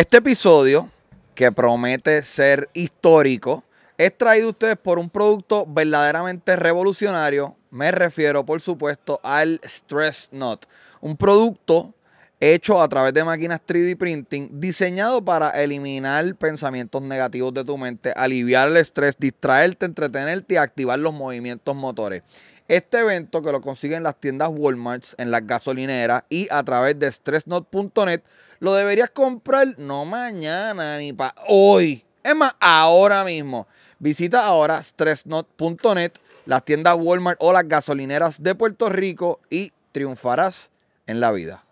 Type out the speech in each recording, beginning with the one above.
Este episodio, que promete ser histórico, es traído a ustedes por un producto verdaderamente revolucionario. Me refiero, por supuesto, al Stress Not, Un producto hecho a través de máquinas 3D printing, diseñado para eliminar pensamientos negativos de tu mente, aliviar el estrés, distraerte, entretenerte y activar los movimientos motores. Este evento que lo consiguen las tiendas Walmart, en las gasolineras y a través de stressnot.net, lo deberías comprar no mañana ni para hoy. Es más, ahora mismo. Visita ahora stressnot.net, las tiendas Walmart o las gasolineras de Puerto Rico y triunfarás en la vida.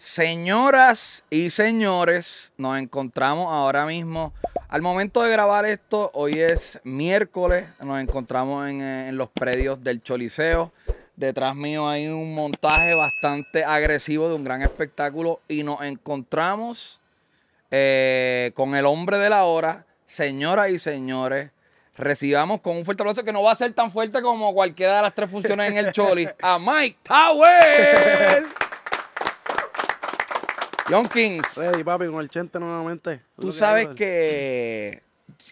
Señoras y señores, nos encontramos ahora mismo. Al momento de grabar esto, hoy es miércoles, nos encontramos eh, en, los predios del Choliseo. Detrás mío hay un montaje bastante agresivo de un gran espectáculo y nos encontramos eh, con el hombre de la hora, señoras y señores. Recibamos con un fuerte aplauso que no va a ser tan fuerte como cualquiera de las tres funciones en el Choli a Mike Tower. John Kings. Ready, papi, con el chente nuevamente. Tú sabes que,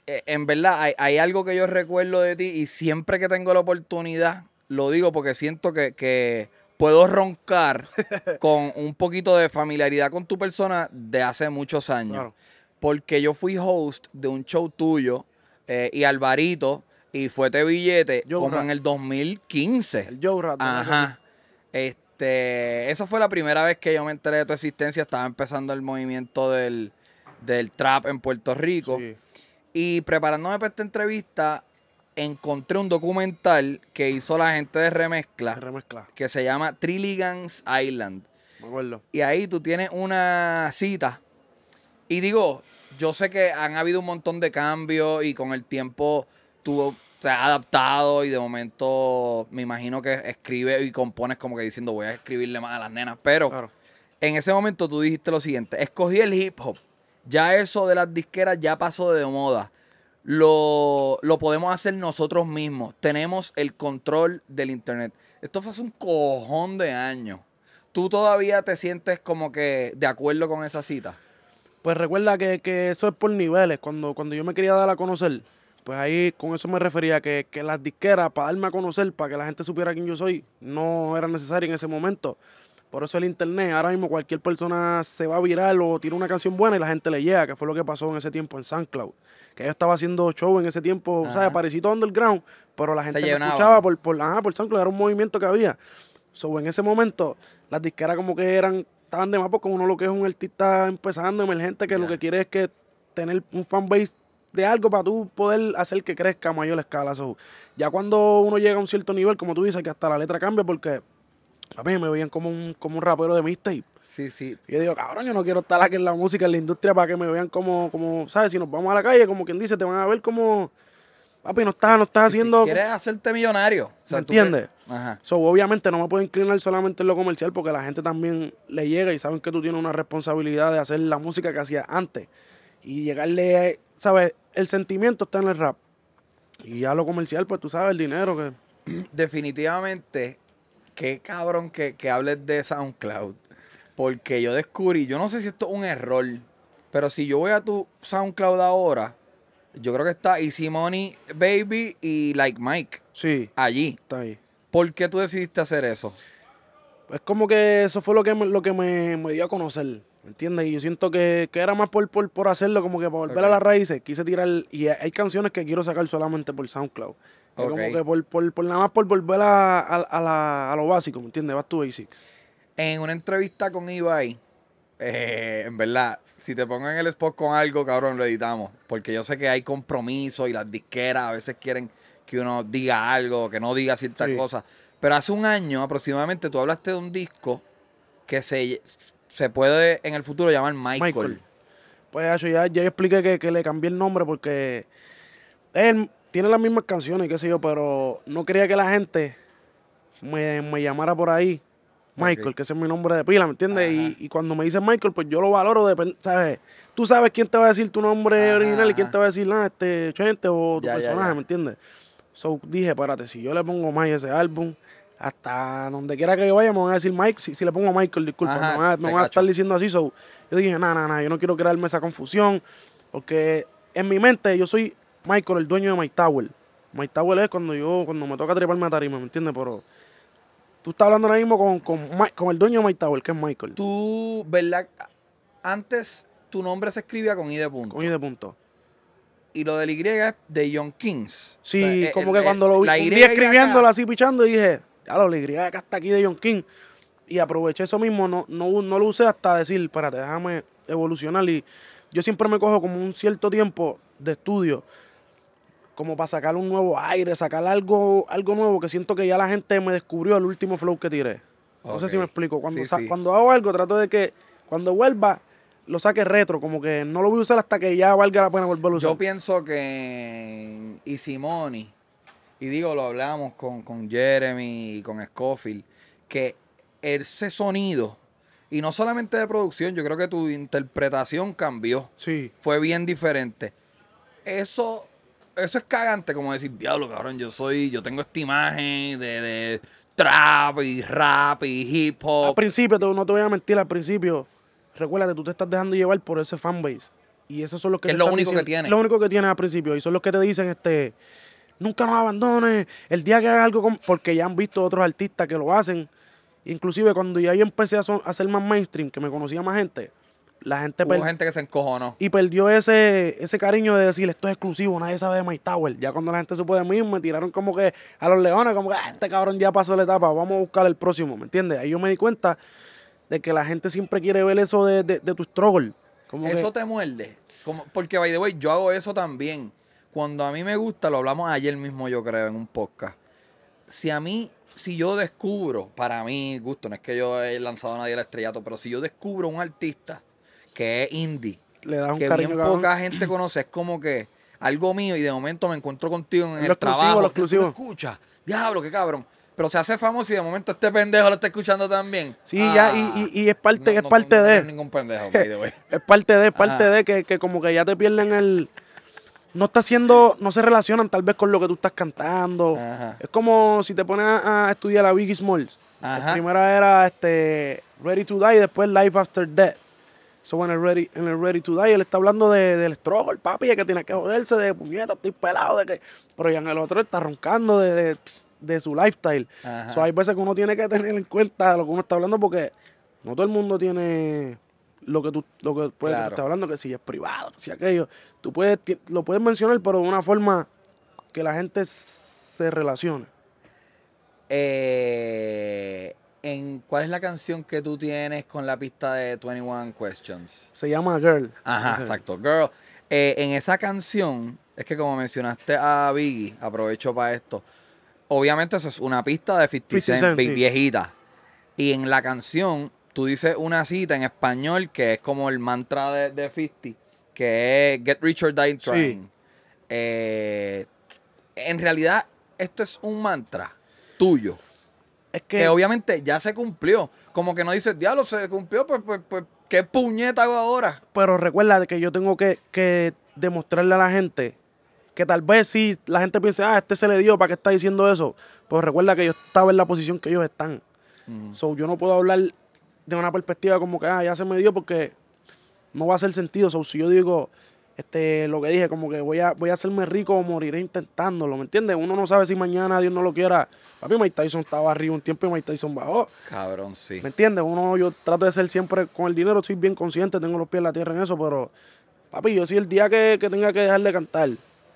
eh, en verdad hay, algo que yo recuerdo de ti y siempre que tengo la oportunidad lo digo porque siento que, puedo roncar con un poquito de familiaridad con tu persona de hace muchos años. Porque yo fui host de un show tuyo eh, y Alvarito y te Billete como en el 2015. El Joe Ajá. Este este, esa fue la primera vez que yo me enteré de tu existencia. Estaba empezando el movimiento del, trap en Puerto Rico. Y preparándome para esta entrevista, encontré un documental que hizo la gente de Remezcla. Que se llama Trilligan's Island. Y ahí tú tienes una cita. Y digo, yo sé que han habido un montón de cambios y con el tiempo tú se ha adaptado y de momento me imagino que escribe y compones como que diciendo voy a escribirle más a las nenas. Pero en ese momento tú dijiste lo siguiente, escogí el hip hop. Ya eso de las disqueras ya pasó de moda. Lo, podemos hacer nosotros mismos. Tenemos el control del internet. Esto fue hace un cojón de años. ¿Tú todavía te sientes como que de acuerdo con esa cita? Pues recuerda que, eso es por niveles. Cuando, cuando yo me quería dar a conocer, pues ahí con eso me refería, que, las disqueras, para darme a conocer, para que la gente supiera quién yo soy, no era necesario en ese momento. Por eso el internet, ahora mismo cualquier persona se va a viral o tiene una canción buena y la gente le llega, que fue lo que pasó en ese tiempo en SoundCloud. Que yo estaba haciendo show en ese tiempo, o sea, parecito underground, pero la gente me escuchaba por, por, ajá, por SoundCloud, era un movimiento que había. So, en ese momento, las disqueras como que eran, estaban de más porque uno lo que es un artista empezando, emergente, que lo que quiere es que tener un fanbase de algo para tú poder hacer que crezca a mayor escala. So, ya cuando uno llega a un cierto nivel, como tú dices, que hasta la letra cambia porque a mí me veían como un, como un rapero de mixtape. Sí, sí. Y yo digo, cabrón, yo no quiero estar aquí en la música, en la industria, para que me vean como, como, ¿sabes? Si nos vamos a la calle, como quien dice, te van a ver como, papi, no estás, no estás haciendo... quieres hacerte millonario. entiendes? Ajá. So, obviamente no me puedo inclinar solamente en lo comercial porque la gente también le llega y saben que tú tienes una responsabilidad de hacer la música que hacías antes y llegarle, ¿sabes? El sentimiento está en el rap. Y ya lo comercial, pues tú sabes el dinero que... Definitivamente, qué cabrón que, que hables de SoundCloud. Porque yo descubrí, yo no sé si esto es un error, pero si yo voy a tu SoundCloud ahora, yo creo que está Easy Money Baby y Like Mike. Sí. Allí. Está ahí. ¿Por qué tú decidiste hacer eso? Es como que eso fue lo que lo que me dio a conocer. ¿Me entiendes? Y yo siento que, era más por, por, por, hacerlo, como que para volver a las raíces. Quise tirar. Y hay canciones que quiero sacar solamente por SoundCloud. como que por, nada más por volver a, lo básico, ¿me entiendes? Vas y basics. En una entrevista con Ibai, eh, en verdad, si te pongo en el spot con algo, cabrón, lo editamos. Porque yo sé que hay compromiso y las disqueras a veces quieren que uno diga algo, que no diga ciertas cosas. Pero hace un año aproximadamente tú hablaste de un disco que se se puede en el futuro llamar Michael. Pues ya, ya yo expliqué que, le cambié el nombre porque él tiene las mismas canciones, qué sé yo, pero no quería que la gente me, llamara por ahí Michael, que ese es mi nombre de pila, ¿me entiendes? Y, cuando me dicen Michael, pues yo lo valoro, ¿sabes? Tú sabes quién te va a decir tu nombre original y quién te va a decir, nada, ah, este, gente o tu personaje, ¿me entiendes? So dije, párate, si yo le pongo más ese álbum, hasta donde quiera que yo vaya, me van a decir Mike, si, le pongo Michael, disculpa, me, van a, estar diciendo así. Yo dije, no, no, no. yo no quiero crearme esa confusión, porque en mi mente yo soy Michael, el dueño de My Tower. My Tower es cuando yo, cuando me toca treparme a tarima, ¿me entiendes? Pero tú estás hablando ahora mismo con, el dueño de My Tower, que es Michael. Tú, ¿verdad? Antes tu nombre se escribía con I de punto. Con I de punto y lo del Y es de John Kings. Sí, como que cuando lo vi, escribiéndolo así, pichando, y dije, a la alegría de que hasta aquí de John King. Y aproveché eso mismo, no, no, no lo usé hasta decir, espérate, déjame evolucionar. Y yo siempre me cojo como un cierto tiempo de estudio, como para sacar un nuevo aire, sacar algo, algo nuevo que siento que ya la gente me descubrió el último flow que tiré. No sé si me explico. Cuando, cuando hago algo, trato de que cuando vuelva, lo saque retro, como que no lo voy a usar hasta que ya valga la pena volver a usar. Yo pienso que y Simoni y digo, lo hablamos con, Jeremy y con Scofield, que ese sonido, y no solamente de producción, yo creo que tu interpretación cambió. Sí. Fue bien diferente. Eso, eso es cagante, como decir, diablo, cabrón, yo soy, yo tengo esta imagen de, trap y rap y hip hop. Al principio, no te voy a mentir, al principio, recuérdate, tú te estás dejando llevar por ese fanbase. Y esos son los que... es lo único que tiene. Lo único que tiene al principio. Y son los que te dicen, este, nunca nos abandones, el día que haga algo, con... porque ya han visto otros artistas que lo hacen. Inclusive cuando ya yo empecé a, hacer más mainstream, que me conocía más gente, la gente Hubo gente que se encojonó. Y perdió ese, ese cariño de decir, esto es exclusivo, nadie sabe de My Tower. Ya cuando la gente se puede mí, me tiraron como que a los leones, como que ah, este cabrón ya pasó la etapa, vamos a buscar el próximo, ¿me entiendes? Ahí yo me di cuenta de que la gente siempre quiere ver eso de, tu struggle. eso te muerde. Como, porque, by the way, yo hago eso también. Cuando a mí me gusta, lo hablamos ayer mismo, yo creo, en un podcast. Si a mí, si yo descubro, para mí, gusto, no es que yo he lanzado a nadie el estrellato, pero si yo descubro un artista que es indie, que bien poca gente conoce, es como que algo mío y de momento me encuentro contigo en el trabajo. Lo exclusivo. escucha, diablo, qué cabrón pero se hace famoso y de momento este pendejo lo está escuchando también. Sí, ya, y, ah, y, es parte, no, es parte de. ningún es parte de, es parte de que como que ya te pierden el no está haciendo no se relacionan tal vez con lo que tú estás cantando. Es como si te pones a, estudiar a Biggie Smalls. La primera era este, Ready to Die y después Life After Death. So en el Ready, to Die él está hablando del del el papi, de que tiene que joderse, de puñeta, estoy pelado, de que... Pero ya en el otro él está roncando de, su lifestyle. hay veces que uno tiene que tener en cuenta lo que uno está hablando porque no todo el mundo tiene lo que tú lo que puedes estás hablando, que si es privado, si aquello. Tú puedes, lo puedes mencionar, pero de una forma que la gente se relacione. Eh, en, ¿Cuál es la canción que tú tienes con la pista de 21 Questions? Se llama Girl. Ajá, exacto, Girl. Eh, en esa canción, es que como mencionaste a Biggie, aprovecho para esto. Obviamente eso es una pista de 50, Cent, viejita. Y en la canción tú dices una cita en español que es como el mantra de, de 50, que es Get Richard or Die Trying. Eh, en realidad, esto es un mantra tuyo. Es que, obviamente ya se cumplió. Como que no dices, diablo, se cumplió, pues, pues, pues ¿qué puñeta hago ahora? Pero recuerda que yo tengo que, demostrarle a la gente que tal vez si la gente piensa, ah, este se le dio, ¿para qué está diciendo eso? Pues recuerda que yo estaba en la posición que ellos están. yo no puedo hablar de una perspectiva como que ah, ya se me dio porque no va a hacer sentido. O sea, si yo digo este, lo que dije, como que voy a, voy a hacerme rico o moriré intentándolo, ¿me entiendes? Uno no sabe si mañana Dios no lo quiera. Papi, Mike Tyson estaba arriba un tiempo y Mike Tyson bajó. Cabrón, sí. ¿Me entiendes? Uno, yo trato de ser siempre con el dinero, soy bien consciente, tengo los pies en la tierra en eso, pero, papi, yo sí el día que, tenga que dejar de cantar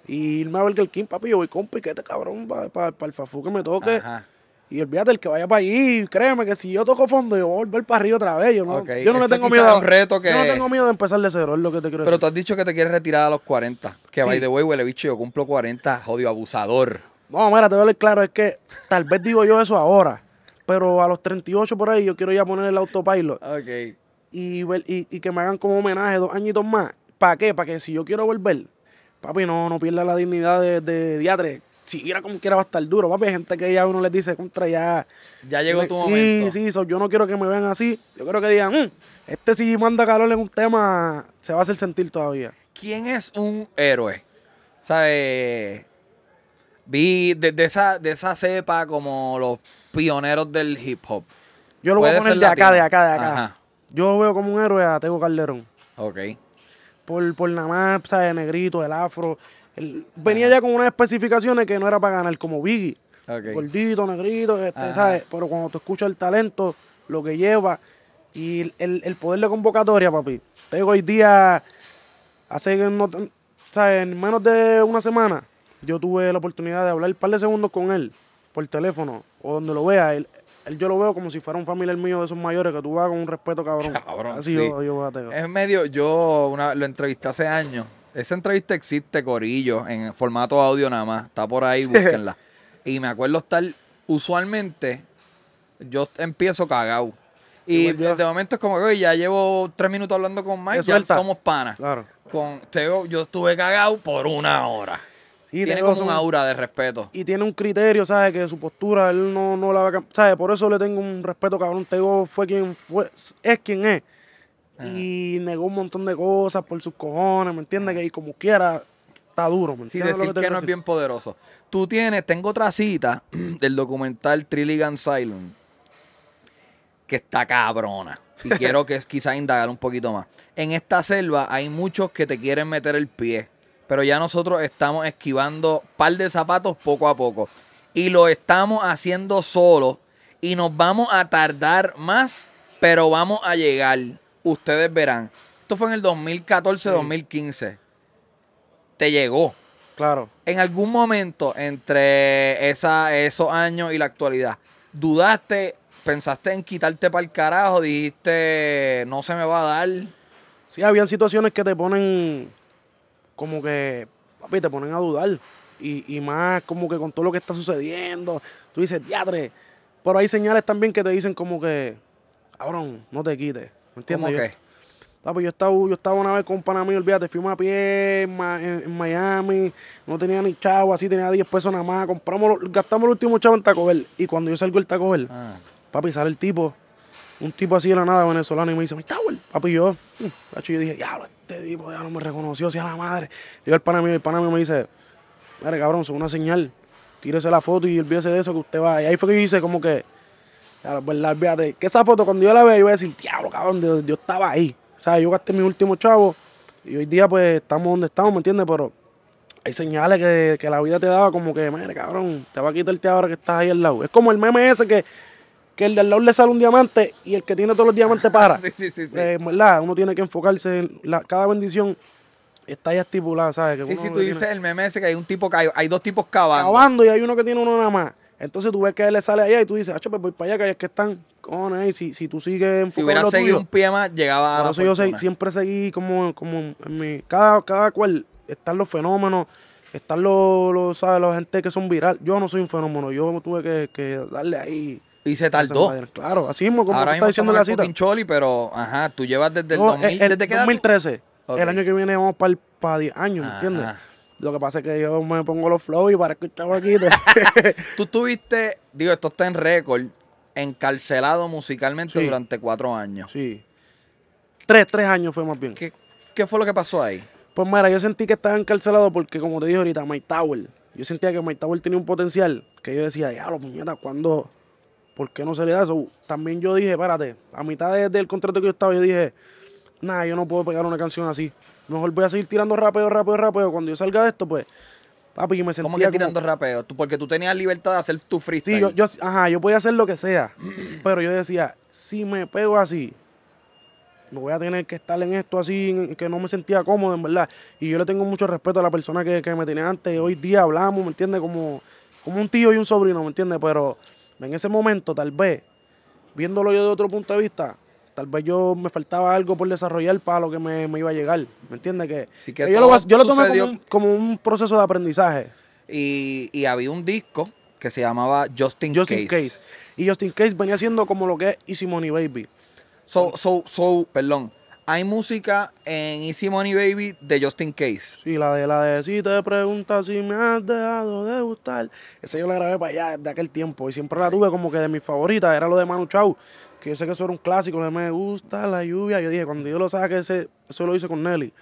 y irme a ver el King, papi, yo voy con piquete, cabrón, para el fafú que me toque. Ajá y olvídate, el que vaya para allí, créeme que si yo toco fondo, yo voy a volver para arriba otra vez. Yo no, le tengo miedo. A, reto que... no tengo miedo de empezar de cero, es lo que te decir. Pero tú has dicho que te quieres retirar a los 40. Que vaya by the way, huele bicho, yo cumplo 40, jodido, abusador. No, mira, te voy a claro, es que tal vez digo yo eso ahora, pero a los 38 por ahí yo quiero ya poner el autopilot. Ok. Y, que me hagan como homenaje dos añitos más. ¿Para qué? Para que si yo quiero volver, papi, no, no pierda la dignidad de, de si viera como quiera va a estar duro, papi. Hay gente que ya uno les dice, contra, ya. Ya llegó tu momento. Sí, sí, yo no quiero que me vean así. Yo quiero que digan, mm, este sí manda calor en un tema, se va a hacer sentir todavía. ¿Quién es un héroe? ¿Sabes? Vi de, esa, de esa cepa como los pioneros del hip hop. Yo lo voy a poner de acá, de acá, de acá. Yo veo como un héroe a Tego Calderón. Ok. Por, por nada más, ¿sabes? Negrito, el afro venía ya con unas especificaciones que no era para ganar, como Biggie. Gordito, negrito, este, Pero cuando tú escuchas el talento, lo que lleva y el, poder de convocatoria, papi. tengo hoy día, hace no, en menos de una semana, yo tuve la oportunidad de hablar un par de segundos con él por teléfono o donde lo vea. Él, él, yo lo veo como si fuera un familiar mío de esos mayores que tú vas con un respeto cabrón. Así yo, Es medio, yo lo entrevisté hace años esa entrevista existe, Corillo, en formato audio nada más. Está por ahí, búsquenla. y me acuerdo estar, usualmente, yo empiezo cagado. Y pues de momento es como que ya llevo tres minutos hablando con Mike, ya somos panas. Claro. Con yo estuve cagado por una hora. tiene como un aura de respeto. Y tiene un criterio, ¿sabes? Que su postura, él no, no la va a ¿Sabes? Por eso le tengo un respeto, cabrón. Teo fue quien fue, es quien es y negó un montón de cosas por sus cojones, ¿me entiendes? Que y como quiera, está duro, ¿me decir que, no es bien poderoso. Tú tienes, tengo otra cita del documental Trilligan Silent, que está cabrona. Y quiero que quizás indagar un poquito más. En esta selva hay muchos que te quieren meter el pie, pero ya nosotros estamos esquivando par de zapatos poco a poco. Y lo estamos haciendo solo y nos vamos a tardar más, pero vamos a llegar ustedes verán. Esto fue en el 2014, 2015. Te llegó. Claro. En algún momento entre esa, esos años y la actualidad, dudaste, pensaste en quitarte para el carajo, dijiste, no se me va a dar. Sí, habían situaciones que te ponen como que, papi, te ponen a dudar. Y, más como que con todo lo que está sucediendo, tú dices, diadre. Pero hay señales también que te dicen como que, cabrón, no te quites. ¿Me ¿Cómo yo, qué? Ah, pues yo estaba, yo estaba una vez con un pana mío, olvídate, fui a pie en, Miami, no tenía ni chavo, así tenía 10 pesos nada más, compramos, gastamos el último chavo en Taco Bell. Y cuando yo salgo el Taco Bell, ah. papi, sale el tipo, un tipo así de la nada venezolano y me dice, mi papi, yo, mm". yo dije, diablo, este tipo ya no me reconoció, si la madre. Digo el pana mío, el pana mío me dice, mire cabrón, son una señal, tírese la foto y olvídese de eso que usted va. Y ahí fue que yo hice como que, verdad, pues, que esa foto cuando yo la veo yo voy a decir, diablo, cabrón, yo, estaba ahí. O sea, yo gasté mi último chavo y hoy día pues estamos donde estamos, ¿me entiendes? Pero hay señales que, la vida te daba como que, mire, cabrón, te va a quitarte ahora que estás ahí al lado. Es como el meme ese que, que el de al lado le sale un diamante y el que tiene todos los diamantes para. sí, sí, sí. sí. Eh, uno tiene que enfocarse en cada bendición está ya estipulada, ¿sabes? Que sí, sí, tú dices el meme ese que hay un tipo, hay, hay dos tipos cavando. Cavando y hay uno que tiene uno nada más. Entonces tú ves que él le sale allá y tú dices, ah, pues voy para allá, que es que están. Con él. Si, si tú sigues en Si hubiera seguido un pie más, llegaba a. Por yo siempre seguí como, como en mi. Cada, cada cual están los fenómenos, están los, los, ¿sabes? La gente que son viral. Yo no soy un fenómeno, yo tuve que, que darle ahí. Y se tardó. Claro, así mismo como tú estás diciendo la cita. pero ajá, tú llevas desde el no, 2000, el, el, 2013. El año que viene vamos para, el, para 10 años, ¿entiendes? Ajá. Lo que pasa es que yo me pongo los flows y parezco un aquí. Tú tuviste, digo, esto está en récord, encarcelado musicalmente durante cuatro años. Sí. Tres, tres años fue más bien. ¿Qué, fue lo que pasó ahí? Pues mira, yo sentí que estaba encarcelado porque, como te dije ahorita, My Tower. Yo sentía que My Tower tenía un potencial que yo decía, ya, los puñetas, ¿cuándo? ¿Por qué no se da eso? También yo dije, espérate, a mitad del contrato que yo estaba, yo dije, nada, yo no puedo pegar una canción así mejor voy a seguir tirando rapeo, rapeo, rapeo. Cuando yo salga de esto, pues, papi, yo me sentía ¿Cómo que tirando rapeo? porque tú tenías libertad de hacer tu freestyle. Sí, yo, ajá, yo podía hacer lo que sea. pero yo decía, si me pego así, me voy a tener que estar en esto así, que no me sentía cómodo, en verdad. Y yo le tengo mucho respeto a la persona que, me tenía antes. Hoy día hablamos, ¿me entiendes? Como, como un tío y un sobrino, ¿me entiendes? Pero en ese momento, tal vez, viéndolo yo de otro punto de vista, tal vez yo me faltaba algo por desarrollar para lo que me, iba a llegar. ¿Me entiendes? Que, yo, lo, tomé como un, proceso de aprendizaje. Y, había un disco que se llamaba Justin, Justin Case. Y Justin Case venía siendo como lo que es Easy Money Baby. So, so, so, perdón. Hay música en Easy Money Baby de Justin Case. Sí, la de la de si te preguntas si me has dejado de gustar. Esa yo la grabé para allá de aquel tiempo y siempre la tuve como que de mis favoritas. Era lo de Manu Chao que yo sé que eso era un clásico, me gusta la lluvia. Yo dije, cuando yo lo saque, ese, eso lo hice con Nelly.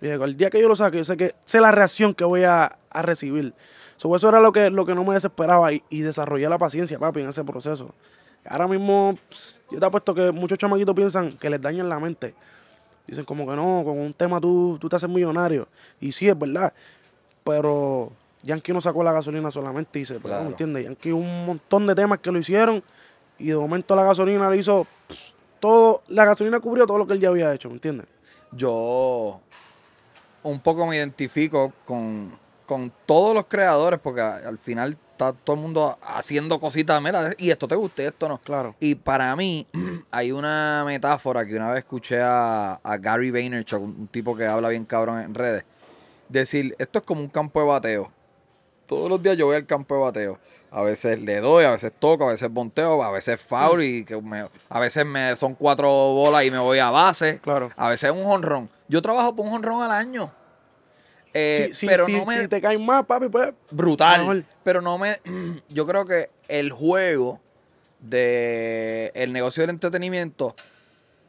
Dije, el día que yo lo saque, yo sé que sé la reacción que voy a, recibir. eso era lo que, lo que no me desesperaba y, desarrollé la paciencia, papi, en ese proceso. Ahora mismo, yo te apuesto que muchos chamaquitos piensan que les dañan la mente. Dicen como que no, con un tema tú, tú te haces millonario. Y sí, es verdad. Pero Yankee no sacó la gasolina solamente dice, pero claro. ¿no entiendes? Yankee un montón de temas que lo hicieron y de momento la gasolina le hizo todo, la gasolina cubrió todo lo que él ya había hecho, ¿me entiendes? Yo un poco me identifico con, todos los creadores, porque al final está todo el mundo haciendo cositas, mira, y esto te gusta, esto no. Claro. Y para mí hay una metáfora que una vez escuché a, a Gary Vaynerchuk, un tipo que habla bien cabrón en redes, decir, esto es como un campo de bateo todos los días yo voy al campo de bateo. A veces le doy, a veces toco, a veces bonteo, a veces foul y que a veces me son cuatro bolas y me voy a base. Claro. A veces un honrón. Yo trabajo por un honrón al año. Eh, sí, sí, pero sí, no me, si te caen más, papi, pues. Brutal. Pero no me. Yo creo que el juego de el negocio del entretenimiento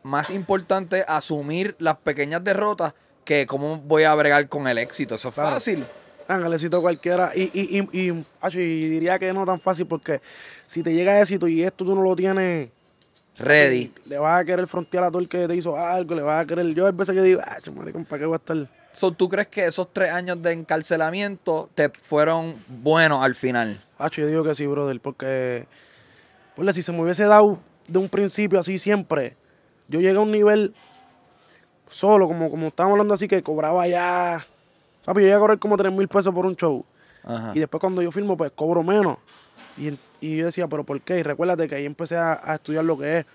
más importante asumir las pequeñas derrotas que cómo voy a bregar con el éxito. Eso es fácil éxito cualquiera. Y, y, y, y, diría que no tan fácil porque si te llega éxito y esto tú no lo tienes ready, eh, le vas a querer frontear a todo el que te hizo algo, le vas a querer. Yo a veces que digo, ah, maricón, ¿para qué voy a estar? So, ¿Tú crees que esos tres años de encarcelamiento te fueron buenos al final? Acho, yo digo que sí, brother, porque si se me hubiese dado de un principio así siempre, yo llegué a un nivel solo, como, como estábamos hablando así, que cobraba ya Papi, yo iba a correr como 3 mil pesos por un show. Y después cuando yo firmo, pues cobro menos. Y, yo decía, ¿pero por qué? Y recuérdate que ahí empecé a, estudiar lo que es.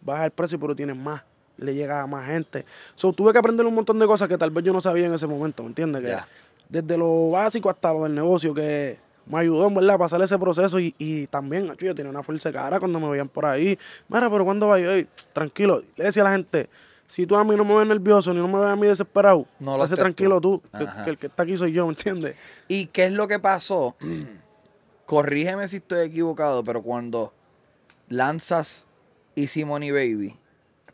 Baja el precio, pero tienes más. Le llega a más gente. So, tuve que aprender un montón de cosas que tal vez yo no sabía en ese momento, ¿me entiendes? Desde lo básico hasta lo del negocio, que me ayudó, verdad, a pasar ese proceso. Y, y también, yo tenía una fuerza cara cuando me veían por ahí. Bueno, pero cuando va ir? tranquilo. Le decía a la gente, si tú a mí no me ves nervioso ni no me ves a mí desesperado, no lo hace tranquilo tú, que, el que está aquí soy yo, ¿me entiendes? ¿Y qué es lo que pasó? Corrígeme si estoy equivocado, pero cuando lanzas y Simone Baby,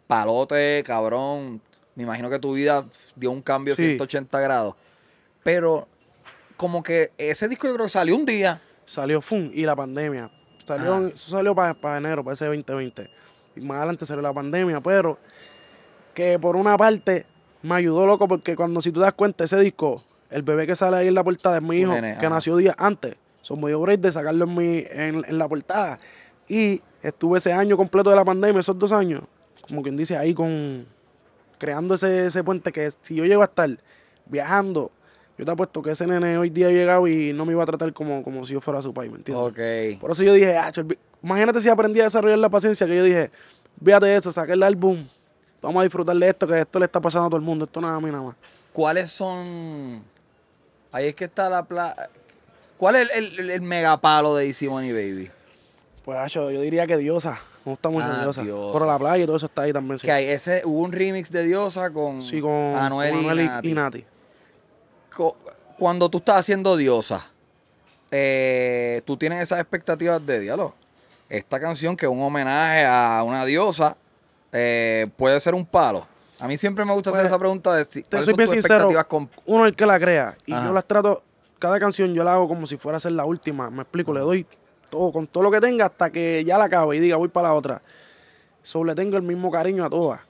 palote, cabrón, me imagino que tu vida dio un cambio 180 grados, pero como que ese disco yo creo que salió un día. Salió Fun y la pandemia. Salió, eso salió para, para enero, para ese 2020. Y más adelante salió la pandemia, pero que por una parte me ayudó loco porque cuando si tú das cuenta ese disco, el bebé que sale ahí en la portada es mi hijo, que nació días antes. Son muy break de sacarlo en, en, la portada. Y estuve ese año completo de la pandemia, esos dos años, como quien dice, ahí con creando ese, puente que si yo llego a estar viajando, yo te apuesto que ese nene hoy día llegado, y no me iba a tratar como, como si yo fuera su país, ¿me entiendes? Por eso yo dije, ah, imagínate si aprendí a desarrollar la paciencia, que yo dije, véate eso, saqué el álbum, Vamos a disfrutar de esto, que esto le está pasando a todo el mundo, esto nada a mí nada más. ¿Cuáles son? Ahí es que está la pla... ¿Cuál es el, el, megapalo de Easy Money Baby? Pues, yo diría que Diosa. Me gusta mucho ah, Diosa. la playa y todo eso está ahí también. Que ese, hubo un remix de Diosa con, Anuel, y, Nati. Cuando tú estás haciendo Diosa, eh, tú tienes esas expectativas de diálogo. Esta canción que es un homenaje a una diosa eh, puede ser un palo. A mí siempre me gusta hacer pues, esa pregunta de si, te soy bien sincero, con... uno el que la crea y yo las trato, cada canción yo la hago como si fuera a ser la última, me explico, le doy todo, con todo lo que tenga hasta que ya la acabe y diga voy para la otra. le tengo el mismo cariño a todas,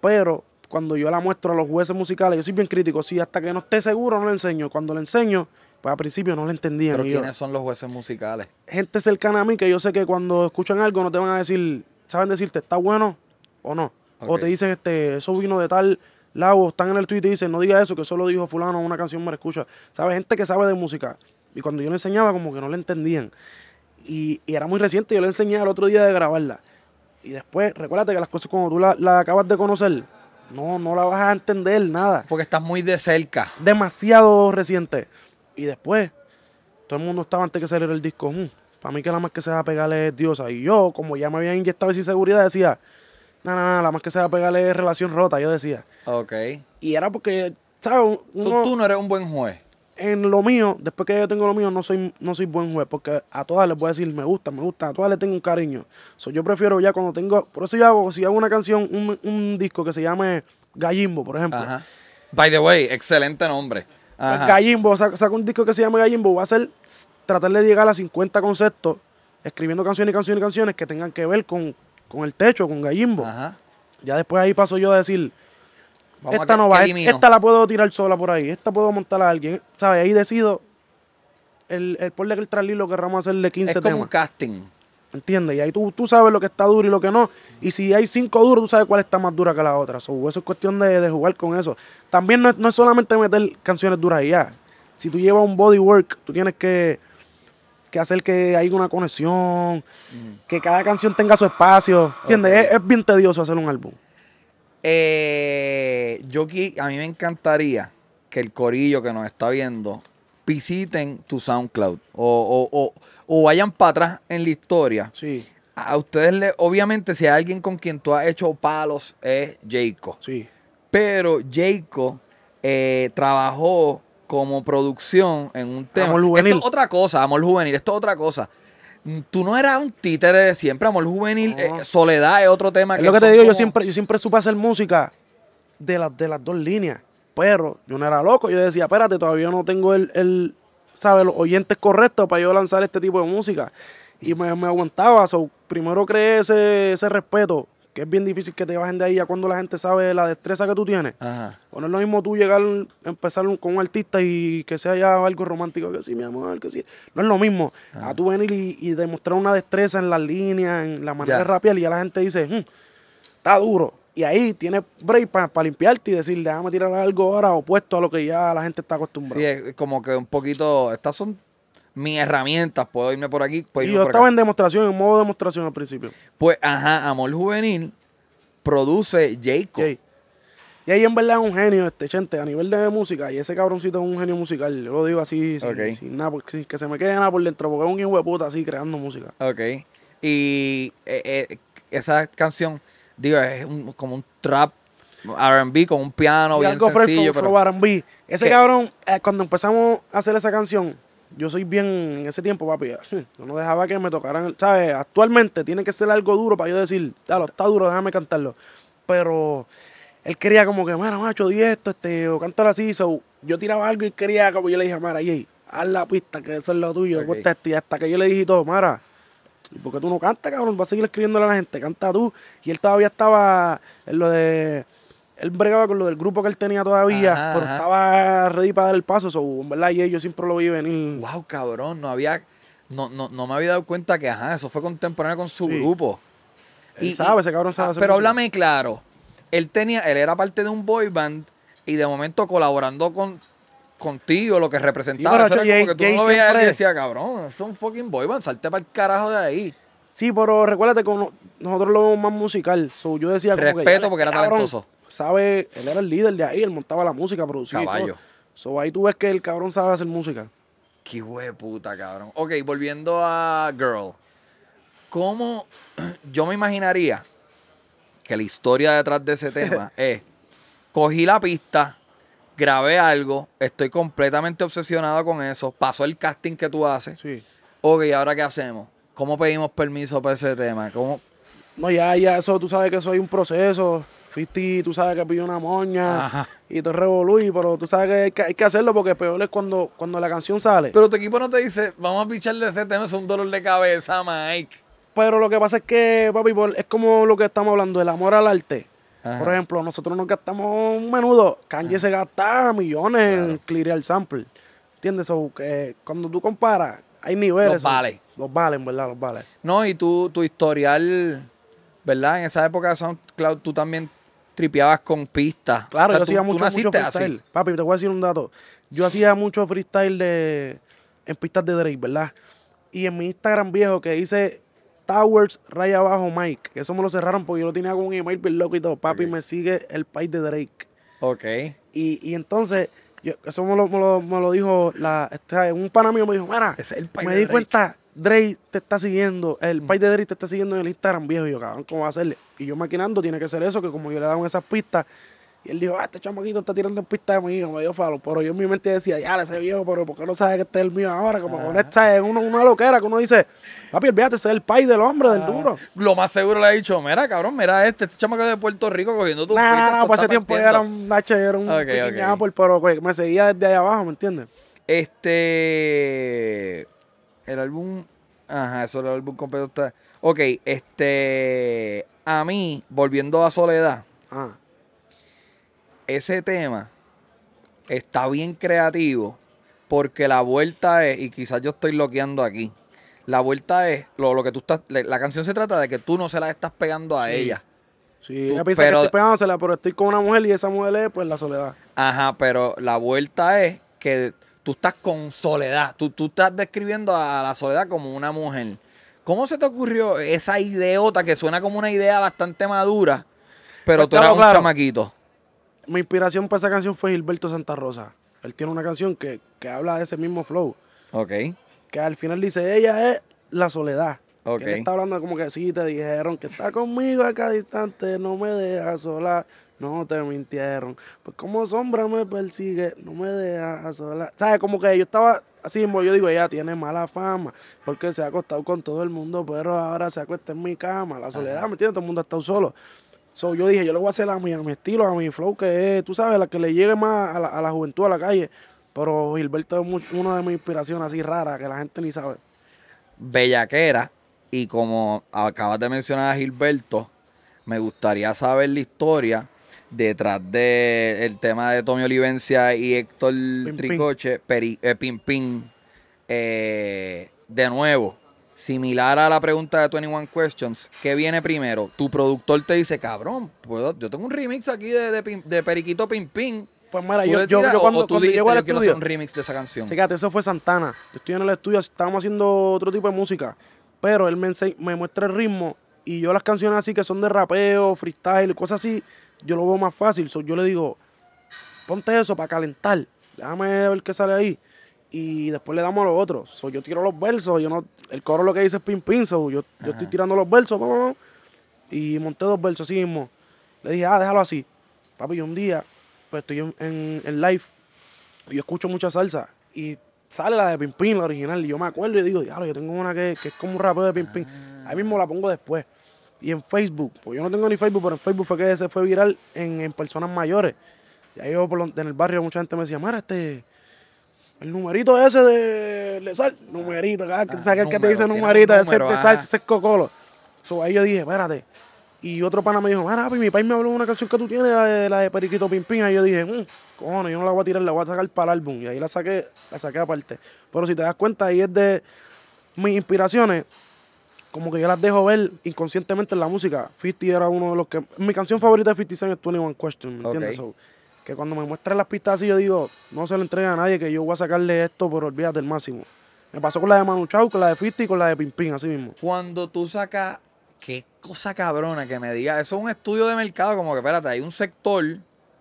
pero cuando yo la muestro a los jueces musicales, yo soy bien crítico, si sí, hasta que no esté seguro no le enseño, cuando le enseño, pues al principio no le entendía ¿Pero quiénes son los jueces musicales? Gente cercana a mí que yo sé que cuando escuchan algo no te van a decir, saben decirte, está bueno, o no. O te dicen, este, eso vino de tal lado, están en el tweet y dicen, no diga eso, que solo dijo fulano una canción me escucha. ¿Sabes? Gente que sabe de música. Y cuando yo le enseñaba, como que no le entendían. Y, era muy reciente, yo le enseñé al otro día de grabarla. Y después, recuérdate que las cosas cuando tú las la acabas de conocer, no, no la vas a entender nada. Porque estás muy de cerca. Demasiado reciente. Y después, todo el mundo estaba antes que saliera el disco. Mm, para mí que la más que se va a pegar es Diosa. Y yo, como ya me habían inyectado esa inseguridad, decía, no, no, la más que se va a relación rota, yo decía. Ok. Y era porque, ¿sabes? tú no eres un buen juez. En lo mío, después que yo tengo lo mío, no soy, no soy buen juez, porque a todas les voy a decir, me gusta, me gusta, a todas les tengo un cariño. So, yo prefiero ya cuando tengo, por eso yo hago, si hago una canción, un, disco que se llame Gallimbo, por ejemplo. Ajá. By the way, excelente nombre. Pues Gallimbo, saco, un disco que se llame Gallimbo, va a ser tratar de llegar a 50 conceptos, escribiendo canciones y canciones y canciones que tengan que ver con con el techo, con gallimbo. Ajá. Ya después ahí paso yo a decir, esta no va, esta la puedo tirar sola por ahí, esta puedo montar a alguien, ¿sabes? Ahí decido, el, el tralillo que el lo querramos hacerle 15 es como un casting. ¿Entiendes? Y ahí tú, tú sabes lo que está duro y lo que no. Y si hay cinco duros, tú sabes cuál está más dura que la otra. eso es cuestión de, jugar con eso. También no es, solamente meter canciones duras y ya. Si tú llevas un bodywork, tú tienes que que hacer que haya una conexión, que cada canción tenga su espacio. ¿Entiendes? Es, bien tedioso hacer un álbum. Eh, yo a mí me encantaría que el corillo que nos está viendo visiten tu SoundCloud o, vayan para atrás en la historia. Sí. A ustedes, le, obviamente, si hay alguien con quien tú has hecho palos es Jaco. Sí. Pero Jaco eh, trabajó como producción en un tema. juvenil. Esto es otra cosa, amor juvenil, esto es otra cosa. Tú no eras un títere de siempre, amor juvenil, eh, soledad es otro tema. Es lo que te digo, yo siempre, yo siempre supe hacer música de, las de las dos líneas, pero yo no era loco, yo decía, espérate, todavía no tengo el, el ¿sabes? Los oyentes correctos para yo lanzar este tipo de música. Y me, aguantaba, primero creé ese, ese respeto que es bien difícil que te bajen de ahí ya cuando la gente sabe la destreza que tú tienes. Ajá. no es lo mismo tú llegar, empezar con un artista y que sea ya algo romántico, que sí, mi amor, que sí. No es lo mismo. A tú venir y, demostrar una destreza en las líneas, en la manera rápida de y ya la gente dice, hmm, está duro. Y ahí tienes break para limpiarte y decir, déjame tirar algo ahora opuesto a lo que ya la gente está acostumbrada. Sí, es como que un poquito, estas son mis herramientas. Puedo irme por aquí. Puedo y yo estaba en demostración, en modo demostración al principio. Pues, ajá, Amor Juvenil produce Jacob. Y ahí en verdad es un genio, este gente, a nivel de música. Y ese cabroncito es un genio musical. Yo lo digo así, sin, nada, que se me quede nada por dentro, porque es un hijo de puta así creando música. Ok. Y eh, eh, esa canción, digo, es como un trap RB con un piano y bien algo sencillo. pero... R&B. Ese cabrón, eh, cuando empezamos a hacer esa canción, yo soy bien en ese tiempo, papi. Yo no dejaba que me tocaran, ¿sabes? Actualmente tiene que ser algo duro para yo decir, claro, está duro, déjame cantarlo. Pero él quería como que, mara, macho, di esto, este, o cantar así. So, yo tiraba algo y quería, como yo le dije, Mara, yei, haz la pista, que eso es lo tuyo. hasta que yo le dije todo, Mara, ¿y por qué tú no cantas, cabrón? Vas a seguir escribiéndole a la gente, canta tú. Y él todavía estaba en lo de él bregaba con lo del grupo que él tenía todavía, pero estaba ready para dar el paso, so, verdad, y yo siempre lo vi venir. Wow, cabrón, no había, no, no, me había dado cuenta que, ajá, eso fue contemporáneo con su grupo. Él sabe, ese cabrón sabe. Ah, pero háblame claro, él tenía, él era parte de un boy band y de momento colaborando con contigo, lo que representaba, porque tú no lo veías él y decía, cabrón, es un fucking boy band, salte para el carajo de ahí. Sí, pero recuérdate que nosotros lo vemos más musical. So, yo decía Respeto porque era talentoso sabe, él era el líder de ahí, él montaba la música, producía. Caballo. So, ahí tú ves que el cabrón sabe hacer música. Qué de puta, cabrón. Ok, volviendo a Girl. ¿Cómo yo me imaginaría que la historia detrás de ese tema es, cogí la pista, grabé algo, estoy completamente obsesionado con eso, pasó el casting que tú haces. Sí. Ok, ¿ahora qué hacemos? ¿Cómo pedimos permiso para ese tema? ¿Cómo? No, ya, ya, eso tú sabes que eso hay un proceso. Viste, tú sabes que pilló una moña y te revoluye, pero tú sabes que hay, que hacerlo porque peor es cuando, cuando la canción sale. Pero tu equipo no te dice, vamos a picharle ese tema, es un dolor de cabeza, Mike. Pero lo que pasa es que, papi, es como lo que estamos hablando, el amor al arte. Por ejemplo, nosotros nos gastamos un menudo. Kanye se gasta millones en clear el sample. ¿Entiendes? eso que eh, cuando tú comparas, hay niveles. Los valen. Los valen, ¿verdad? Los valen. No, y tu, tu historial, ¿verdad? En esa época de SoundCloud tú también tripeabas con pistas. Claro, yo hacía mucho, mucho freestyle. Papi, te voy a decir un dato. Yo hacía mucho freestyle de, en pistas de Drake, ¿verdad? Y en mi Instagram viejo que hice Towers, raya abajo, Mike. Eso me lo cerraron porque yo lo tenía con un email bien loco y todo. Papi, me sigue el país de Drake. Ok. Y, y entonces, eso me lo, dijo la, este, un pan me dijo, mira, me di cuenta Dre te está siguiendo, el mm. país de Dre te está siguiendo en el Instagram, viejo. Y yo, cabrón, ¿cómo va a hacerle? Y yo maquinando, tiene que ser eso, que como yo le daban esas pistas, y él dijo, ah, este chamaquito está tirando en pistas de mi hijo, me dio falo. Pero yo en mi mente decía, ya, ese viejo, pero ¿por qué no sabe que este es el mío ahora? Como con ah. esta es una, una loquera que uno dice, papi, olvídate, ese es el país del hombre, del ah. duro. Lo más seguro le ha dicho, mira, cabrón, mira este, este chamaquito de Puerto Rico cogiendo tu pista No, no, no, para ese tiempo era un H, era un okay, pero me seguía desde ahí abajo, ¿me entiendes? Este el álbum. Ajá, eso el álbum completo está. Ok, este. A mí, volviendo a Soledad. Ah. Ese tema está bien creativo. Porque la vuelta es, y quizás yo estoy bloqueando aquí. La vuelta es, lo, que tú estás. La, canción se trata de que tú no se la estás pegando a ella. Sí, ella piensa que estoy pegándosela, pero estoy con una mujer y esa mujer es pues la soledad. Ajá, pero la vuelta es que tú estás con soledad, tú, tú estás describiendo a la soledad como una mujer. ¿Cómo se te ocurrió esa ideota que suena como una idea bastante madura, pero pues tú eras un chamaquito? Mi inspiración para esa canción fue Gilberto Santa Rosa. Él tiene una canción que, habla de ese mismo flow. Ok. Que al final dice, ella es la soledad. Okay. él está hablando como que sí, te dijeron que está conmigo acá distante, no me deja sola no te mintieron. Pues como sombra me persigue, no me dejas sola. ¿Sabes? Como que yo estaba así yo digo, ella tiene mala fama, porque se ha acostado con todo el mundo, pero ahora se acuesta en mi cama. La soledad, ¿me entiendes? Todo el mundo ha estado solo. So, yo dije, yo le voy a hacer a mi, estilo, a mi flow, que es, tú sabes, la que le llegue más a la, juventud, a la calle. Pero Gilberto es una de mis inspiraciones así rara que la gente ni sabe. Bellaquera, y como acabas de mencionar a Gilberto, me gustaría saber la historia detrás de tema de Tommy Olivencia y Héctor Tricoche, eh, Pin eh, de nuevo, similar a la pregunta de 21 Questions, ¿qué viene primero? Tu productor te dice, cabrón, puedo, yo tengo un remix aquí de, de, Periquito Pin Pues mira, yo, yo, cuando, al estudio, hacer un remix de esa canción. Fíjate, eso fue Santana. Yo estoy en el estudio, estábamos haciendo otro tipo de música, pero él me, me muestra el ritmo y yo las canciones así que son de rapeo, freestyle, cosas así, yo lo veo más fácil. yo le digo, ponte eso para calentar, déjame ver qué sale ahí. Y después le damos a los otros. yo tiro los versos, yo no, el coro lo que dice es pin yo, estoy tirando los versos, y monté dos versos así mismo. Le dije, ah, déjalo así. Papi, yo un día, pues estoy en, live, y yo escucho mucha salsa, y sale la de Pimpín, la original, y yo me acuerdo y digo, diablo, yo tengo una que, es como un rapero de Pimpín. Ahí mismo la pongo después y en Facebook. Pues yo no tengo ni Facebook, pero en Facebook fue que se fue viral en, personas mayores. Y ahí yo por en el barrio mucha gente me decía, mira, este, el numerito ese de Sal, numerito, cada, ah, ¿sabes que te dice numerito, ese de Sal, ese Cocolo. So, ahí yo dije, espérate. Y otro pana me dijo, mira, mi país me habló de una canción que tú tienes, la de, Periquito Pimpín. Ahí yo dije, mmm, cojones, yo no la voy a tirar, la voy a sacar para el álbum. Y ahí la saqué, la saqué aparte. Pero si te das cuenta, ahí es de mis inspiraciones como que yo las dejo ver inconscientemente en la música. 50 era uno de los que. Mi canción favorita de 50 Cent es 21 Question, ¿me entiendes? que cuando me muestran las pistas así, yo digo, no se lo entrega a nadie, que yo voy a sacarle esto, pero olvídate el máximo. Me pasó con la de Manu Chao, con la de 50 y con la de Pimpín, así mismo. Cuando tú sacas, qué cosa cabrona que me diga, eso es un estudio de mercado, como que espérate, hay un sector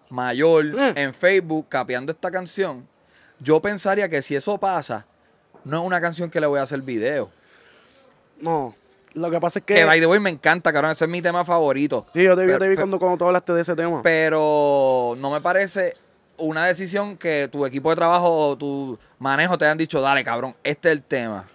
mayor eh. en Facebook capeando esta canción. Yo pensaría que si eso pasa, no es una canción que le voy a hacer video. No. Lo que pasa es que. Que By the Way me encanta, cabrón. Ese es mi tema favorito. Sí, yo te vi, cuando, tú hablaste de ese tema. Pero no me parece una decisión que tu equipo de trabajo o tu manejo te han dicho, dale, cabrón, este es el tema.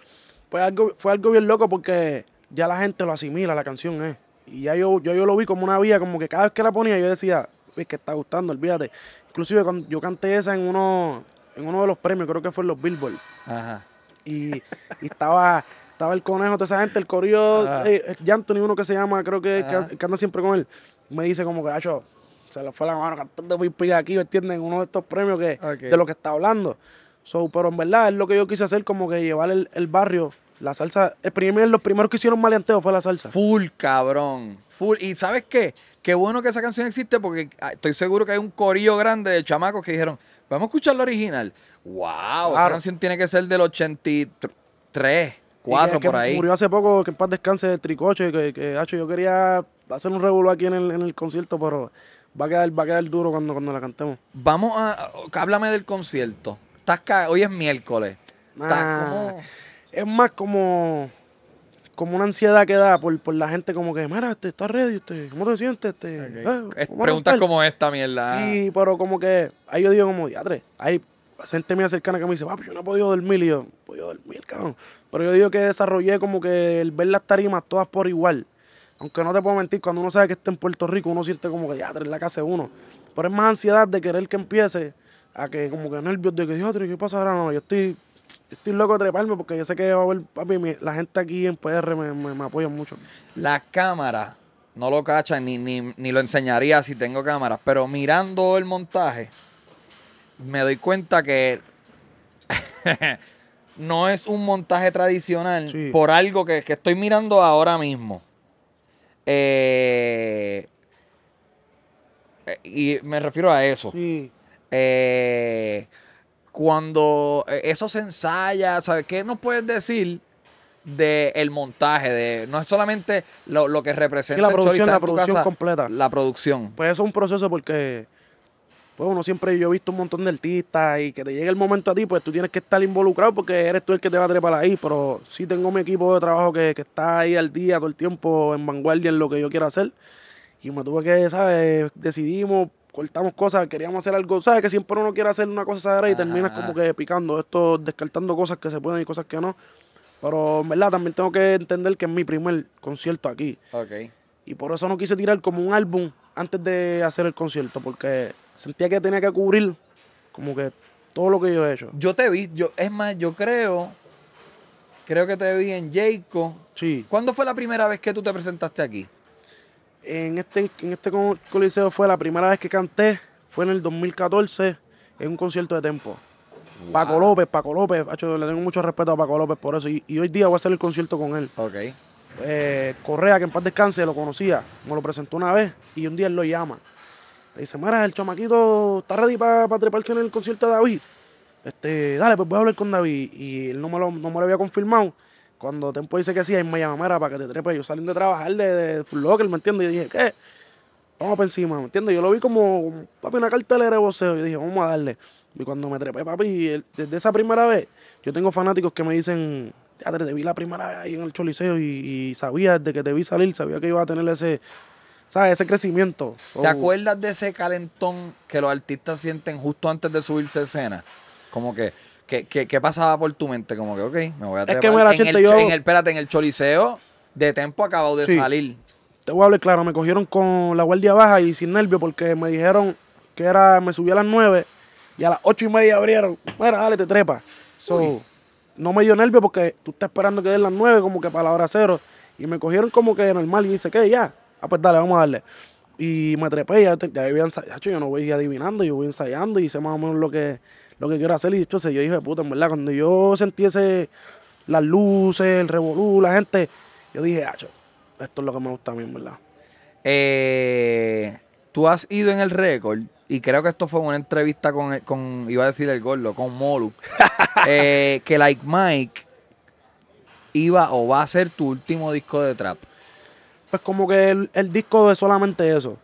Pues algo, fue algo bien loco porque ya la gente lo asimila, la canción, ¿eh? Y ya yo, yo, lo vi como una vía, como que cada vez que la ponía yo decía, es que está gustando, olvídate. Inclusive cuando yo canté esa en uno, en uno de los premios, creo que fue en los Billboard. Ajá. y estaba el conejo, toda esa gente, el corillo, Y ah. eh, eh uno que se llama, creo ah. que, anda siempre con él. Me dice como que, hecho se le fue la mano cantando muy pilla aquí, ¿me entienden? Uno de estos premios que, de lo que está hablando. pero en verdad es lo que yo quise hacer, como que llevar el, barrio la salsa, el primer, los primeros que hicieron maleanteo fue la salsa. Full, cabrón. Full. ¿Y sabes qué? Qué bueno que esa canción existe porque ah, estoy seguro que hay un corillo grande de chamacos que dijeron, vamos a escuchar la original. ¡Wow! Esa canción tiene que ser del 83 cuatro por ahí. Murió hace poco, que en paz descanse del tricoche, que, que hacho, yo quería hacer un revuelo aquí en el, concierto, pero va a quedar, va a quedar duro cuando, cuando la cantemos. Vamos a, háblame del concierto. Estás hoy es miércoles. Es más como como una ansiedad que da por, la gente como que, mira, este, ¿estás ready? Este, ¿Cómo te sientes? Este, ah, preguntas como esta, mierda. Sí, pero como que ahí yo digo como, diatre, ahí gente mía cercana que me dice, papi, yo no he podido dormir. Y yo, he podido dormir, cabrón. Pero yo digo que desarrollé como que el ver las tarimas todas por igual. Aunque no te puedo mentir, cuando uno sabe que está en Puerto Rico, uno siente como que ya, en la casa de uno. Pero es más ansiedad de querer que empiece a que como que nervios de que, Dios, ¿qué pasa ahora? No, yo estoy, estoy loco de treparme porque yo sé que va a haber, papi, la gente aquí en PR me, apoya mucho. La cámara no lo cachan ni, ni lo enseñaría si tengo cámaras, pero mirando el montaje, me doy cuenta que no es un montaje tradicional por algo que, estoy mirando ahora mismo. Eh, y me refiero a eso. Eh, cuando eso se ensaya, ¿sabes qué nos puedes decir? del montaje, de no es solamente lo, que representa la producción, producción completa. La producción. Pues es un proceso porque pues uno siempre, yo he visto un montón de artistas y que te llegue el momento a ti, pues tú tienes que estar involucrado porque eres tú el que te va a trepar ahí, pero sí tengo mi equipo de trabajo que, está ahí al día, todo el tiempo, en vanguardia en lo que yo quiero hacer. Y me tuve que, ¿sabes? Decidimos, cortamos cosas, queríamos hacer algo, ¿sabes? Que siempre uno quiere hacer una cosa sagrada y terminas como que picando esto, descartando cosas que se pueden y cosas que no. Pero en verdad también tengo que entender que es mi primer concierto aquí. Ok. Y por eso no quise tirar como un álbum antes de hacer el concierto, porque sentía que tenía que cubrir como que todo lo que yo he hecho. Yo te vi, yo, es más, yo creo, creo que te vi en Jayco. Sí. ¿Cuándo fue la primera vez que tú te presentaste aquí? En este, en este coliseo fue la primera vez que canté, fue en el 2014, en un concierto de tempo. Paco López, Paco López, le tengo mucho respeto a Paco López por eso. Y, hoy día voy a hacer el concierto con él. Ok. Eh, Correa, que en paz descanse, lo conocía, me lo presentó una vez y un día él lo llama le dice, mara, el chamaquito está ready para treparse en el concierto de David. Este, dale, pues voy a hablar con David. Y él no me lo, no me había confirmado. Cuando Tempo dice que sí, ahí me llama, mara, para que te trepe. Yo saliendo de trabajar de, de Full Locker, ¿me entiendes? Y dije, ¿qué? Vamos para encima, ¿me entiendes? Yo lo vi como, papi, una cartelera de voceo. Yo dije, vamos a darle. Y cuando me trepé, papi, desde esa primera vez, yo tengo fanáticos que me dicen, ya te vi la primera vez ahí en el Choliseo y, y sabía, desde que te vi salir, sabía que iba a tener ese, ¿sabes? Ese crecimiento. ¿Te oh. acuerdas de ese calentón que los artistas sienten justo antes de subirse a escena? Como que, ¿qué pasaba por tu mente? Como que, ok, me voy a trepar. Es que en, el, yo... en el, espérate, en el choliseo de tiempo acabado de salir. Te voy a hablar claro, me cogieron con la guardia baja y sin nervio porque me dijeron que era, me subí a las 9 y a las ocho y media abrieron. Mira, dale, te trepa. no me dio nervio porque tú estás esperando que den las 9 como que para la hora cero. Y me cogieron como que normal y dice, que Ya. Ah, pues dale, vamos a darle. Y me trepé, ya, Yo no voy adivinando, yo voy ensayando y sé más o menos lo que, lo que quiero hacer. Y yo yo dije, puta, en verdad, cuando yo sentí ese, las luces, el revolú, la gente, yo dije, hacho, esto es lo que me gusta a mí, verdad. Eh, tú has ido en el récord, y creo que esto fue una entrevista con, iba a decir el gordo, con Molu, eh, que Like Mike iba o va a ser tu último disco de trap pues como que el, disco es solamente eso.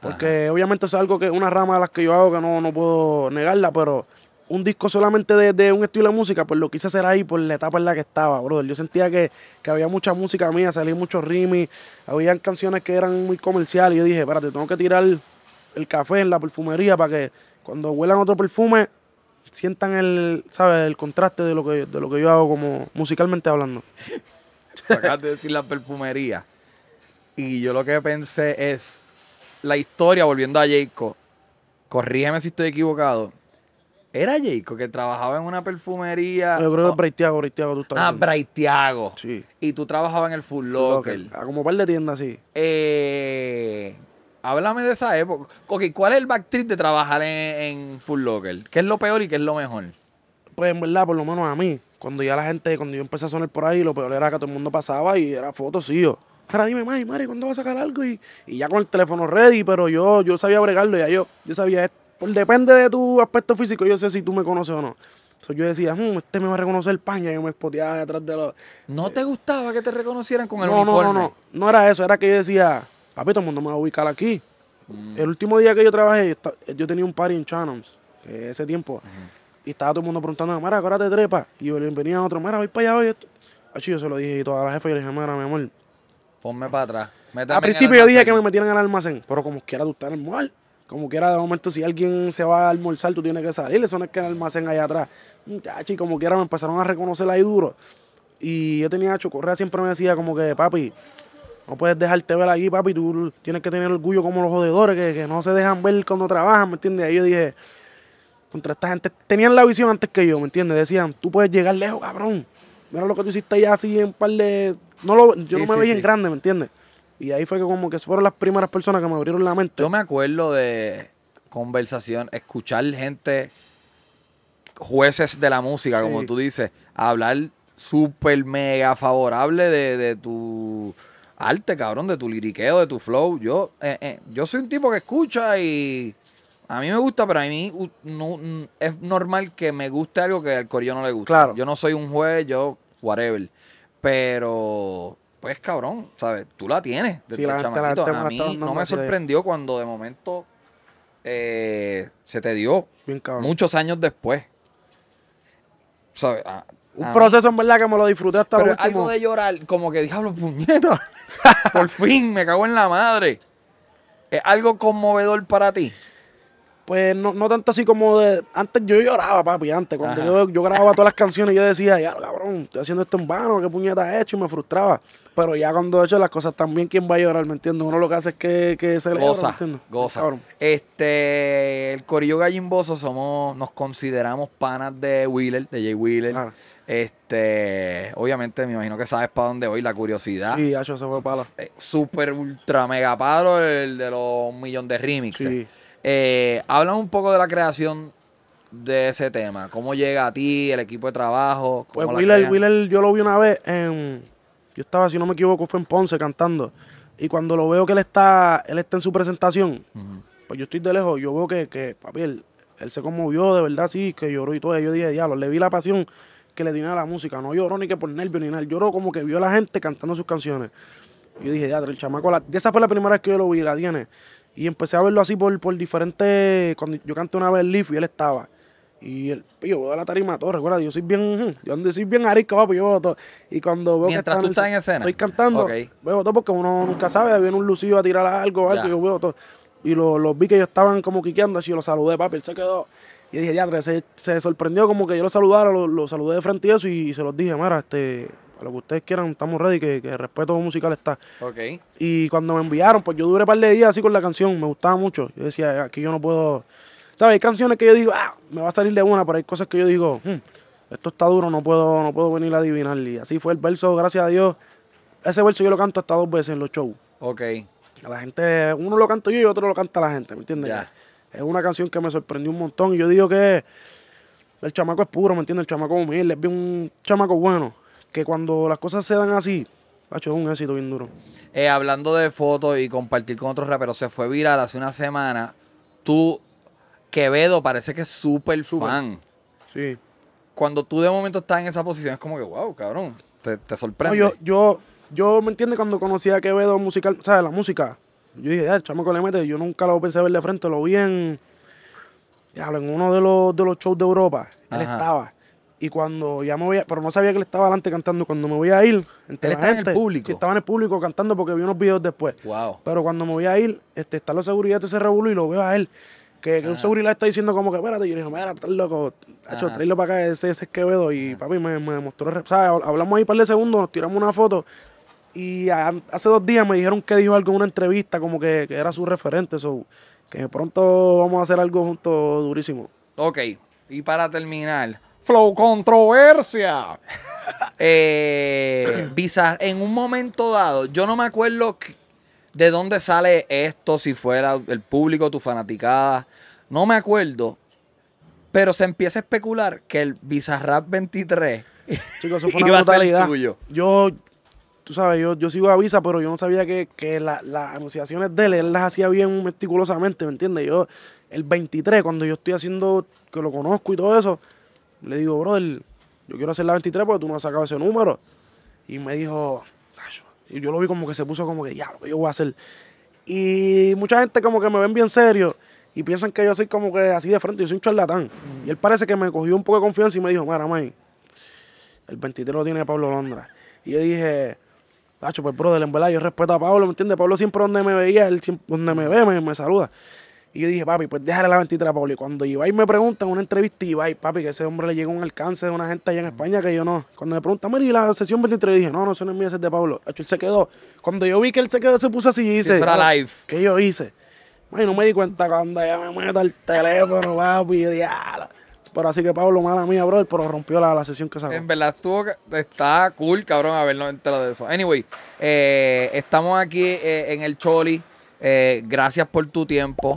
Porque obviamente es algo que una rama de las que yo hago que no, no puedo negarla, pero un disco solamente de, un estilo de música, pues lo quise hacer ahí por la etapa en la que estaba, brother. Yo sentía que, había mucha música mía, Salían muchos rimis, habían canciones que eran muy comerciales. Yo dije, espérate, tengo que tirar el café en la perfumería para que cuando huelan otro perfume sientan el, ¿sabes? El contraste de lo que, de lo que yo hago como musicalmente hablando. Acabas de decir la perfumería. Y yo lo que pensé es, la historia, volviendo a Jacob, corrígeme si estoy equivocado. Era Jacob que trabajaba en una perfumería. Yo creo que es oh. Braithiago, tú estás. Ah, Sí. Y tú trabajabas en el Full Locker. Ah, como par de tiendas así. Eh, háblame de esa época. ¿cuál es el backtrip de trabajar en, Full Locker? ¿Qué es lo peor y qué es lo mejor? Pues en verdad, por lo menos a mí. Cuando ya la gente, cuando yo empecé a sonar por ahí, lo peor era que todo el mundo pasaba y era fotos, sí, ahora dime, Mari, Mari, ¿cuándo vas a sacar algo? Y, y, ya con el teléfono ready, pero yo, yo sabía bregarlo, ya yo, yo sabía depende de tu aspecto físico, yo sé si tú me conoces o no. Entonces yo decía, hmm, este me va a reconocer paña, yo me espoteaba detrás de los... ¿No te gustaba que te reconocieran con el no, No, no, no, no era eso, era que yo decía, papi, todo el mundo me va a ubicar aquí. Mm. El último día que yo trabajé, yo, tenía un party en Channons, ese tiempo, y estaba todo el mundo preguntando, mira, ahora te trepa? Y yo le venía a otro, mira, voy para allá hoy. Así yo se lo dije y toda la jefa, y le dije, mi amor, Ponme para atrás. Métame Al principio yo dije que me metieran al almacén, pero como quiera tú estar en el mall. Como quiera, de momento, si alguien se va a almorzar, tú tienes que salir. Eso no es que el almacén allá atrás. Chachi, como quiera, me empezaron a reconocer ahí duro. Y yo tenía chocorrea, Correa, siempre me decía como que, papi, no puedes dejarte ver allí, papi. Tú tienes que tener orgullo como los jodedores, que, que no se dejan ver cuando trabajan, ¿me entiendes? Ahí yo dije, contra esta gente, tenían la visión antes que yo, ¿me entiendes? Decían, tú puedes llegar lejos, cabrón mira lo que tú hiciste ya así en un par de... No lo, yo no me veía en grande, ¿me entiendes? Y ahí fue que como que fueron las primeras personas que me abrieron la mente. Yo me acuerdo de conversación, escuchar gente, jueces de la música, como tú dices, hablar súper mega favorable de, de tu arte, cabrón, de tu liriqueo, de tu flow. Yo, eh, eh, yo soy un tipo que escucha y a mí me gusta, pero a mí mm, es normal que me guste algo que al corillo no le gusta. Yo no soy un juez, yo whatever. Pero, pues cabrón, ¿sabes? Tú la tienes. Sí, la a mí no, me sorprendió cuando de momento eh, se te dio. Bien, muchos años después. ¿Sabes? Ah, un proceso en verdad que me lo disfruté hasta ahora. último. algo de llorar, como que diablo, Por fin, me cago en la madre. ¿Es algo conmovedor para ti? pues no, no tanto así como de. Antes yo lloraba, papi, antes. Cuando yo, grababa todas las canciones, yo decía, ya, cabrón, estoy haciendo esto en vano, qué puñeta he hecho, y me frustraba. Pero ya cuando he hecho las cosas también, ¿quién va a llorar? ¿Me entiendes? Uno lo que hace es que, se le Goza, goza. Este, el Corillo Gallimboso somos, nos consideramos panas de Wheeler, de Jay Wheeler. Ah. Este, obviamente me imagino que sabes para dónde voy, la curiosidad. Sí, Hacho se fue palo eh, super ultra mega palo, el de los millones de remixes. Sí. Eh, habla un poco de la creación de ese tema. ¿Cómo llega a ti, el equipo de trabajo? Cómo pues Willer, Willer, yo lo vi una vez en. Yo estaba, si no me equivoco, fue en Ponce cantando. Y cuando lo veo que él está, él está en su presentación, pues yo estoy de lejos, yo veo que, que papi, él, se conmovió, de verdad, sí, que lloró y todo. yo dije, diablo, le vi la pasión que le tenía a la música. No lloró ni que por nervios ni nada. Lloró como que vio a la gente cantando sus canciones. yo dije, ya, el chamaco, esa fue la primera vez que yo lo vi, la tiene. Y empecé a verlo así por, por diferentes. Cuando yo canté una vez el Leaf y él estaba. Y el voy a la tarima todo, recuerda, yo soy bien, yo soy bien arisco, papi, yo todo. Y cuando veo que tú estás en escena. Estoy cantando, veo todo porque uno nunca sabe, viene un lucido a tirar algo, algo, yo veo todo. Y los vi que ellos estaban como quiqueando, así yo los saludé, papi, él se quedó. Y dije, ya, se, se sorprendió como que yo lo saludara, lo, lo saludé de frente y eso, y se los dije, mira, este, lo que ustedes quieran, estamos ready, que, que el respeto musical está. Ok. Y cuando me enviaron, pues yo duré un par de días así con la canción, me gustaba mucho. Yo decía, aquí ah, yo no puedo... ¿Sabes? Hay canciones que yo digo, ah, me va a salir de una, pero hay cosas que yo digo, hmm, esto está duro, no puedo, no puedo venir a adivinar. Y así fue el verso, gracias a Dios. Ese verso yo lo canto hasta dos veces en los shows. Ok. la gente, uno lo canto yo y otro lo canta la gente, ¿me entiendes? Es una canción que me sorprendió un montón y yo digo que el chamaco es puro, ¿me entiendes? El chamaco humilde, es un chamaco bueno que cuando las cosas se dan así, ha hecho un éxito bien duro. Eh, hablando de fotos y compartir con otros raperos, se fue viral hace una semana. Tú, Quevedo, parece que es súper fan. Sí. Cuando tú de momento estás en esa posición, es como que, wow, cabrón, te, te sorprende. yo, yo, ¿me entiende Cuando conocí a Quevedo musical, ¿sabes? La música. Yo dije, ya, ah, chamo que le mete. Yo nunca lo pensé ver de frente. Lo vi en, ya, en uno de los, shows de Europa. Él estaba. Y cuando ya me voy a, pero no sabía que él estaba adelante cantando. Cuando me voy a ir, entre la gente, en el público. Que estaba en el público cantando porque vi unos videos después. Wow. Pero cuando me voy a ir, este, está la seguridad de ese revuelo y lo veo a él. Que, un seguridad está diciendo como que espérate, yo le dije, mira, estás loco, hecho traílo para acá, ese, ese es Quevedo. Y papi me, mostró, ¿sabes? Hablamos ahí un par de segundos, tiramos una foto. Y hace dos días me dijeron que dijo algo en una entrevista, como que, era su referente. eso que pronto vamos a hacer algo juntos durísimo. Ok, y para terminar, Flow Controversia. eh, en un momento dado, yo no me acuerdo de dónde sale esto, si fuera el público, tu fanaticada. No me acuerdo. Pero se empieza a especular que el Bizarrap 23 Chicos, eso fue una brutalidad. Yo, tú sabes, yo, yo sigo a Visa, pero yo no sabía que, las anunciaciones de él, él las hacía bien meticulosamente, ¿me entiendes? Yo, el 23, cuando yo estoy haciendo, que lo conozco y todo eso, le digo, brother, yo quiero hacer la 23 porque tú no has sacado ese número. Y me dijo, y yo lo vi como que se puso como que, ya, lo que yo voy a hacer. Y mucha gente como que me ven bien serio y piensan que yo soy como que así de frente, yo soy un charlatán. Y él parece que me cogió un poco de confianza y me dijo, mira, el 23 lo tiene Pablo Londra. Y yo dije, Tacho, pues brother, en verdad yo respeto a Pablo, ¿me entiendes? Pablo siempre donde me veía, él siempre, donde me ve, me, me saluda. Y yo dije, papi, pues déjale la ventitrera a Pablo. Y cuando Ibai me pregunta en una entrevista, y papi, que ese hombre le llegó un alcance de una gente allá en España que yo no. Cuando me pregunta, mira, la sesión 23, dije, no, no, eso no es mío, de Pablo. Él se quedó. Cuando yo vi que él se quedó, se puso así y dice, era oh, live. ¿Qué yo hice? Ay, no me di cuenta cuando ya me meto el teléfono, papi, y pero así que Pablo, mala mía, bro, pero rompió la, sesión que sacó. En verdad estuvo, está cool, cabrón, a ver, no enterado de eso. Anyway, eh, estamos aquí eh, en el Choli. Eh, gracias por tu tiempo.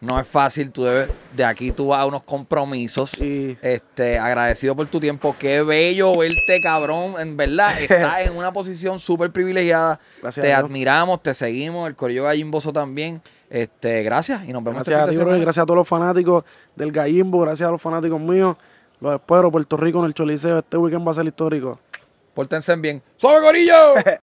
no es fácil. Tú debes, de aquí tú vas a unos compromisos. Este, agradecido por tu tiempo. Qué bello verte, cabrón. En verdad, estás en una posición súper privilegiada. te admiramos, te seguimos. El Corillo Gallimboso también. Este, gracias y nos vemos. Gracias este a gracias a todos los fanáticos del Gallimbo. Gracias a los fanáticos míos. Los espero. Puerto Rico en el Choliseo. Este weekend va a ser histórico. Pórtense bien. ¡Suave, Corillo!